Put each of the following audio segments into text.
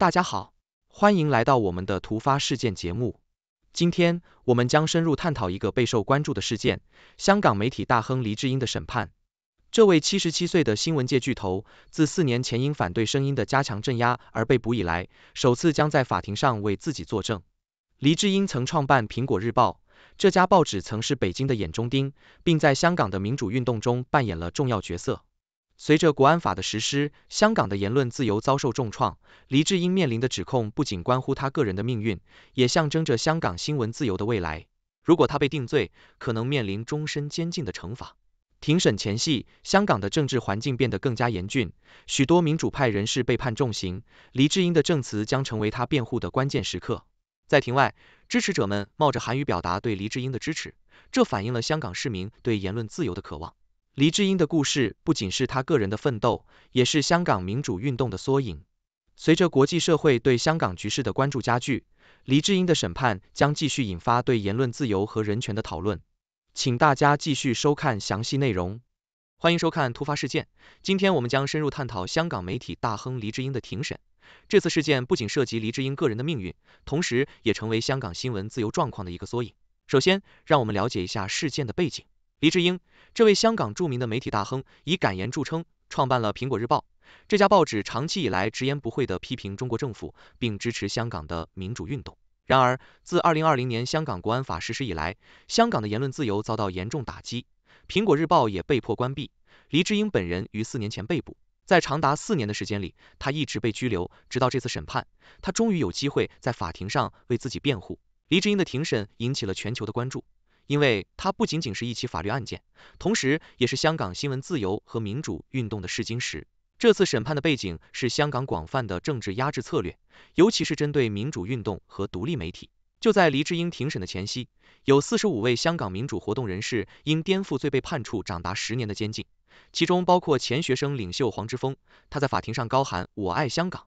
大家好，欢迎来到我们的突发事件节目。今天，我们将深入探讨一个备受关注的事件——香港媒体大亨黎智英的审判。这位七十七岁的新闻界巨头，自四年前因反对声音的加强镇压而被捕以来，首次将在法庭上为自己作证。黎智英曾创办《苹果日报》，这家报纸曾是北京的眼中钉，并在香港的民主运动中扮演了重要角色。随着国安法的实施，香港的言论自由遭受重创。黎智英面临的指控不仅关乎他个人的命运，也象征着香港新闻自由的未来。如果他被定罪，可能面临终身监禁的惩罚。庭审前夕，香港的政治环境变得更加严峻，许多民主派人士被判重刑。黎智英的证词将成为他辩护的关键时刻。在庭外，支持者们冒着寒雨表达对黎智英的支持，这反映了香港市民对言论自由的渴望。黎智英的故事不仅是他个人的奋斗，也是香港民主运动的缩影。随着国际社会对香港局势的关注加剧，黎智英的审判将继续引发对言论自由和人权的讨论。请大家继续收看详细内容。欢迎收看突发事件。今天我们将深入探讨香港媒体大亨黎智英的庭审。这次事件不仅涉及黎智英个人的命运，同时也成为香港新闻自由状况的一个缩影。首先，让我们了解一下事件的背景。黎智英。这位香港著名的媒体大亨以敢言著称，创办了《苹果日报》。这家报纸长期以来直言不讳地批评中国政府，并支持香港的民主运动。然而，自二零二零年香港国安法实施以来，香港的言论自由遭到严重打击，《苹果日报》也被迫关闭。黎智英本人于四年前被捕，在长达四年的时间里，他一直被拘留，直到这次审判，他终于有机会在法庭上为自己辩护。黎智英的庭审引起了全球的关注。因为它不仅仅是一起法律案件，同时也是香港新闻自由和民主运动的试金石。这次审判的背景是香港广泛的政治压制策略，尤其是针对民主运动和独立媒体。就在黎智英庭审的前夕，有四十五位香港民主活动人士因颠覆罪被判处长达十年的监禁，其中包括前学生领袖黄之锋。他在法庭上高喊“我爱香港”，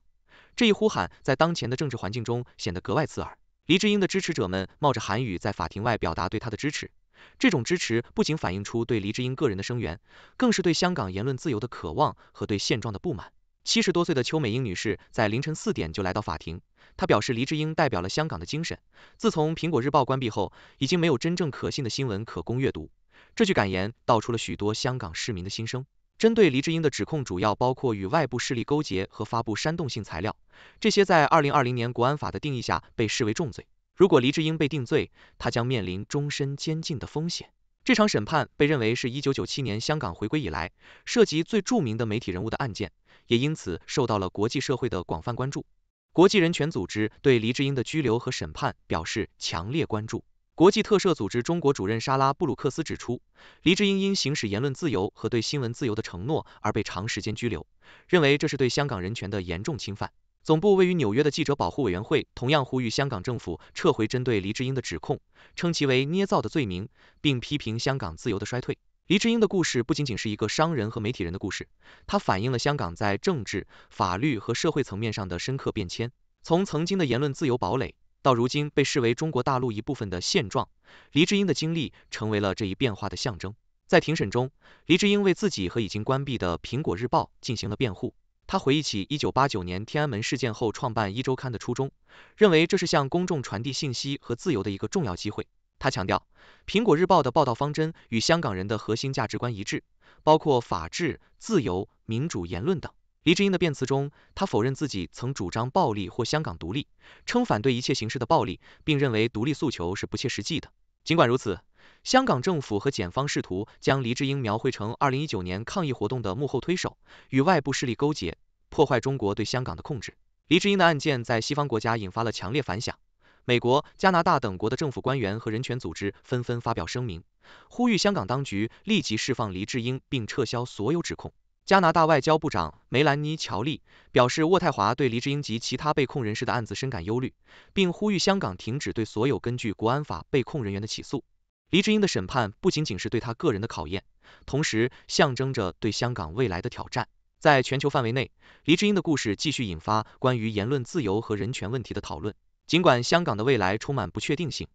这一呼喊在当前的政治环境中显得格外刺耳。黎智英的支持者们冒着寒雨在法庭外表达对他的支持，这种支持不仅反映出对黎智英个人的声援，更是对香港言论自由的渴望和对现状的不满。七十多岁的邱美英女士在凌晨四点就来到法庭，她表示黎智英代表了香港的精神。自从《苹果日报》关闭后，已经没有真正可信的新闻可供阅读。这句感言道出了许多香港市民的心声。针对黎智英的指控主要包括与外部势力勾结和发布煽动性材料，这些在二零二零年国安法的定义下被视为重罪。如果黎智英被定罪，他将面临终身监禁的风险。这场审判被认为是一九九七年香港回归以来涉及最著名的媒体人物的案件，也因此受到了国际社会的广泛关注。国际人权组织对黎智英的拘留和审判表示强烈关注。国际特赦组织中国主任莎拉布鲁克斯指出，黎智英因行使言论自由和对新闻自由的承诺而被长时间拘留，认为这是对香港人权的严重侵犯。总部位于纽约的记者保护委员会同样呼吁香港政府撤回针对黎智英的指控，称其为捏造的罪名，并批评香港自由的衰退。黎智英的故事不仅仅是一个商人和媒体人的故事，它反映了香港在政治、法律和社会层面上的深刻变迁，从曾经的言论自由堡垒。到如今被视为中国大陆一部分的现状，黎智英的经历成为了这一变化的象征。在庭审中，黎智英为自己和已经关闭的《苹果日报》进行了辩护。他回忆起一九八九年天安门事件后创办《一周刊》的初衷，认为这是向公众传递信息和自由的一个重要机会。他强调，《苹果日报》的报道方针与香港人的核心价值观一致，包括法治、自由、民主、言论等。黎智英的辩词中，他否认自己曾主张暴力或香港独立，称反对一切形式的暴力，并认为独立诉求是不切实际的。尽管如此，香港政府和检方试图将黎智英描绘成二零一九年抗议活动的幕后推手，与外部势力勾结，破坏中国对香港的控制。黎智英的案件在西方国家引发了强烈反响，美国、加拿大等国的政府官员和人权组织纷纷发表声明，呼吁香港当局立即释放黎智英，并撤销所有指控。加拿大外交部长梅兰妮·乔利表示，渥太华对黎智英及其他被控人士的案子深感忧虑，并呼吁香港停止对所有根据国安法被控人员的起诉。黎智英的审判不仅仅是对他个人的考验，同时象征着对香港未来的挑战。在全球范围内，黎智英的故事继续引发关于言论自由和人权问题的讨论。尽管香港的未来充满不确定性，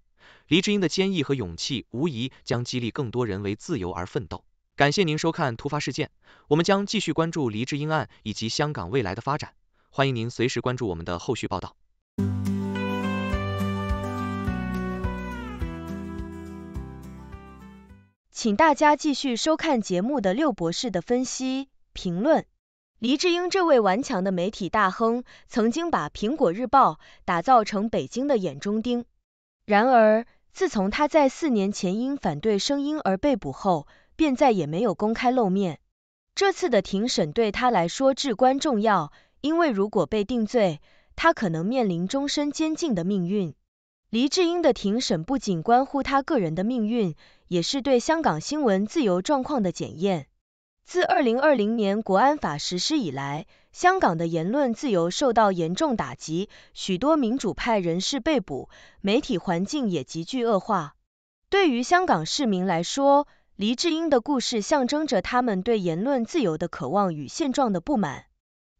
黎智英的坚毅和勇气无疑将激励更多人为自由而奋斗。感谢您收看《突发事件》，我们将继续关注黎智英案以及香港未来的发展。欢迎您随时关注我们的后续报道。请大家继续收看节目的六博士的分析评论。黎智英这位顽强的媒体大亨，曾经把《苹果日报》打造成北京的眼中钉。然而，自从他在四年前因反对声音而被捕后，便再也没有公开露面。这次的庭审对他来说至关重要，因为如果被定罪，他可能面临终身监禁的命运。黎智英的庭审不仅关乎他个人的命运，也是对香港新闻自由状况的检验。自2020年国安法实施以来，香港的言论自由受到严重打击，许多民主派人士被捕，媒体环境也急剧恶化。对于香港市民来说，黎智英的故事象征着他们对言论自由的渴望与现状的不满。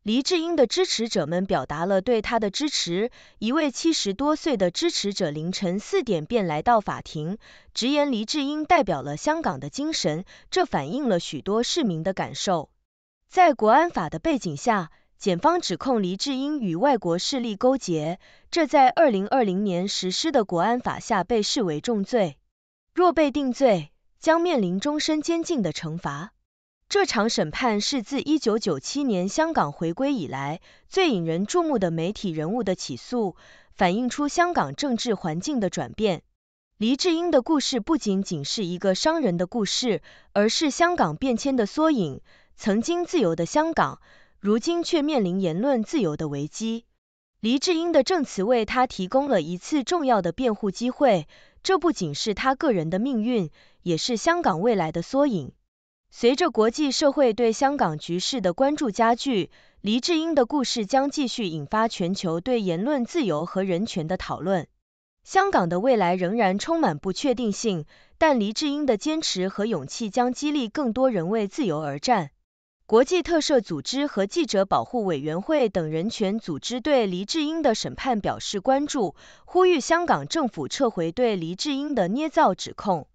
黎智英的支持者们表达了对他的支持。一位七十多岁的支持者凌晨四点便来到法庭，直言黎智英代表了香港的精神，这反映了许多市民的感受。在国安法的背景下，检方指控黎智英与外国势力勾结，这在二零二零年实施的国安法下被视为重罪。若被定罪，将面临终身监禁的惩罚。这场审判是自1997年香港回归以来最引人注目的媒体人物的起诉，反映出香港政治环境的转变。黎智英的故事不仅仅是一个商人的故事，而是香港变迁的缩影。曾经自由的香港，如今却面临言论自由的危机。黎智英的证词为他提供了一次重要的辩护机会，这不仅是他个人的命运。也是香港未来的缩影。随着国际社会对香港局势的关注加剧，黎智英的故事将继续引发全球对言论自由和人权的讨论。香港的未来仍然充满不确定性，但黎智英的坚持和勇气将激励更多人为自由而战。国际特赦组织和记者保护委员会等人权组织对黎智英的审判表示关注，呼吁香港政府撤回对黎智英的捏造指控。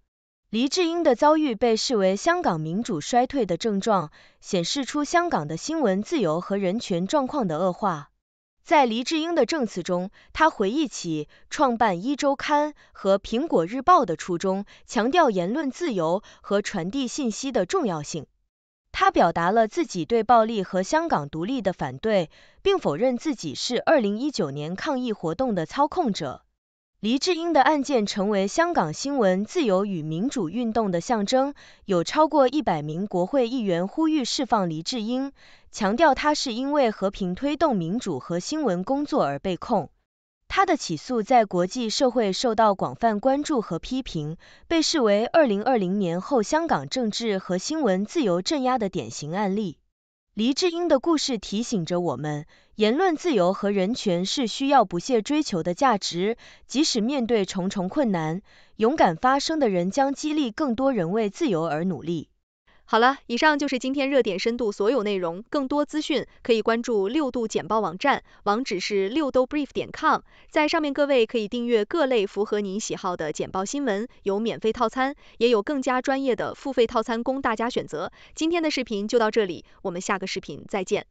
黎智英的遭遇被视为香港民主衰退的症状，显示出香港的新闻自由和人权状况的恶化。在黎智英的证词中，他回忆起创办《壹周刊》和《苹果日报》的初衷，强调言论自由和传递信息的重要性。他表达了自己对暴力和香港独立的反对，并否认自己是2019年抗议活动的操控者。黎智英的案件成为香港新闻自由与民主运动的象征。有超过一百名国会议员呼吁释放黎智英，强调他是因为和平推动民主和新闻工作而被控。他的起诉在国际社会受到广泛关注和批评，被视为2020年后香港政治和新闻自由镇压的典型案例。黎智英的故事提醒着我们。言论自由和人权是需要不懈追求的价值，即使面对重重困难，勇敢发声的人将激励更多人为自由而努力。好了，以上就是今天热点深度所有内容，更多资讯可以关注六度简报网站，网址是六度 brief 点 com，在上面各位可以订阅各类符合您喜好的简报新闻，有免费套餐，也有更加专业的付费套餐供大家选择。今天的视频就到这里，我们下个视频再见。